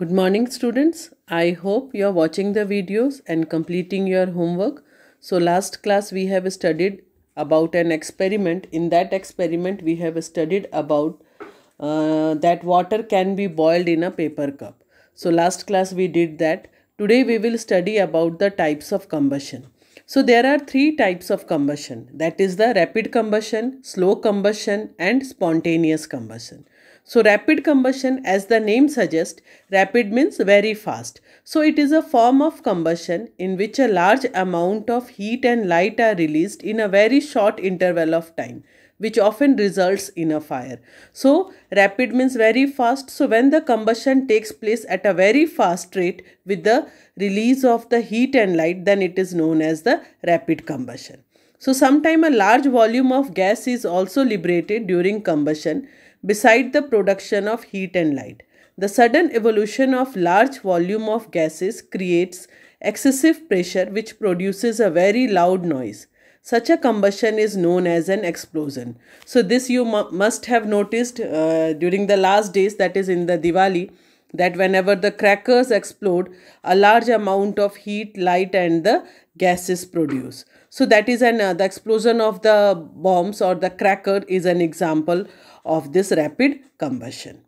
Good morning students. I hope you are watching the videos and completing your homework. So last class we have studied about an experiment. In that experiment we have studied about uh, that water can be boiled in a paper cup. So last class we did that. Today we will study about the types of combustion. So there are three types of combustion that is the rapid combustion, slow combustion and spontaneous combustion. So rapid combustion as the name suggests, rapid means very fast. So it is a form of combustion in which a large amount of heat and light are released in a very short interval of time which often results in a fire. So rapid means very fast. So when the combustion takes place at a very fast rate with the release of the heat and light then it is known as the rapid combustion. So sometime a large volume of gas is also liberated during combustion beside the production of heat and light. The sudden evolution of large volume of gases creates excessive pressure which produces a very loud noise. Such a combustion is known as an explosion. So this you must have noticed uh, during the last days that is in the Diwali that whenever the crackers explode a large amount of heat, light and the gases produce. So that is an uh, the explosion of the bombs or the cracker is an example of this rapid combustion.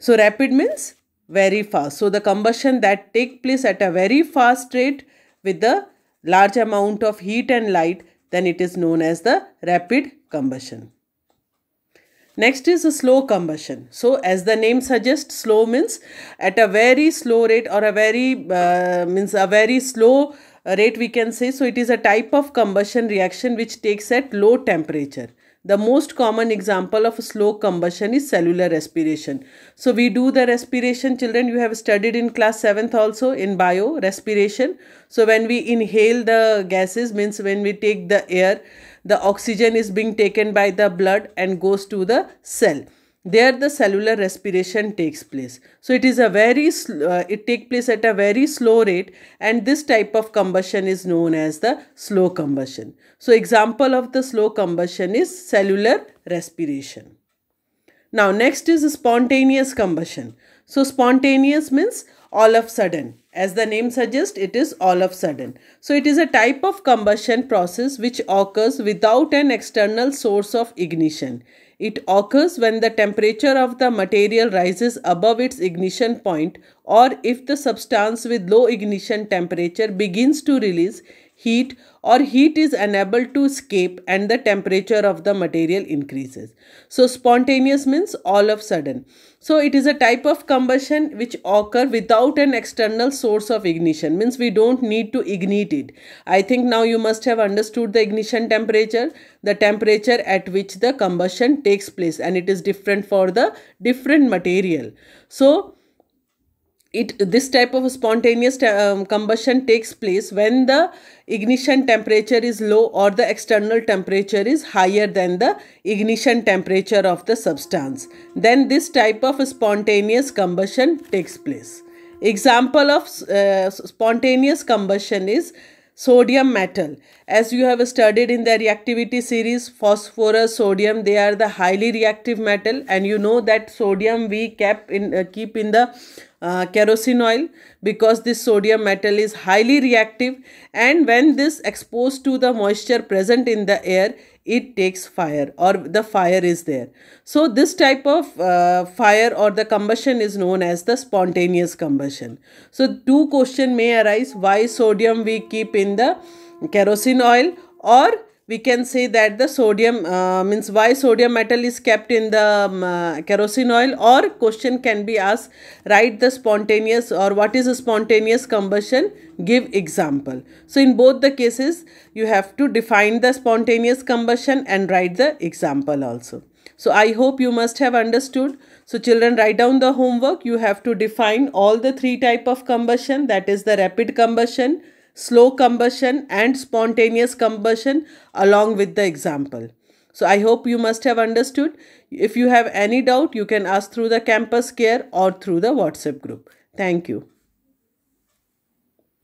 So rapid means very fast. So the combustion that take place at a very fast rate with the large amount of heat and light, then it is known as the rapid combustion. Next is a slow combustion. So as the name suggests, slow means at a very slow rate or a very uh, means a very slow rate we can say. So it is a type of combustion reaction which takes at low temperature. The most common example of slow combustion is cellular respiration. So we do the respiration children you have studied in class 7th also in bio respiration. So when we inhale the gases means when we take the air the oxygen is being taken by the blood and goes to the cell there the cellular respiration takes place so it is a very uh, it take place at a very slow rate and this type of combustion is known as the slow combustion so example of the slow combustion is cellular respiration now next is spontaneous combustion so spontaneous means all of sudden as the name suggests, it is all of sudden. So it is a type of combustion process which occurs without an external source of ignition. It occurs when the temperature of the material rises above its ignition point or if the substance with low ignition temperature begins to release heat or heat is unable to escape and the temperature of the material increases. So spontaneous means all of sudden. So it is a type of combustion which occur without an external source of ignition means we don't need to ignite it. I think now you must have understood the ignition temperature, the temperature at which the combustion takes place and it is different for the different material. So it this type of spontaneous uh, um, combustion takes place when the ignition temperature is low or the external temperature is higher than the ignition temperature of the substance then this type of spontaneous combustion takes place example of uh, spontaneous combustion is sodium metal as you have studied in the reactivity series phosphorus sodium they are the highly reactive metal and you know that sodium we kept in uh, keep in the uh, kerosene oil because this sodium metal is highly reactive and when this exposed to the moisture present in the air it takes fire or the fire is there. So this type of uh, fire or the combustion is known as the spontaneous combustion. So two question may arise why sodium we keep in the kerosene oil or we can say that the sodium uh, means why sodium metal is kept in the um, uh, kerosene oil or question can be asked write the spontaneous or what is a spontaneous combustion give example so in both the cases you have to define the spontaneous combustion and write the example also so i hope you must have understood so children write down the homework you have to define all the three type of combustion that is the rapid combustion slow combustion and spontaneous combustion along with the example. So I hope you must have understood. If you have any doubt, you can ask through the campus care or through the WhatsApp group. Thank you.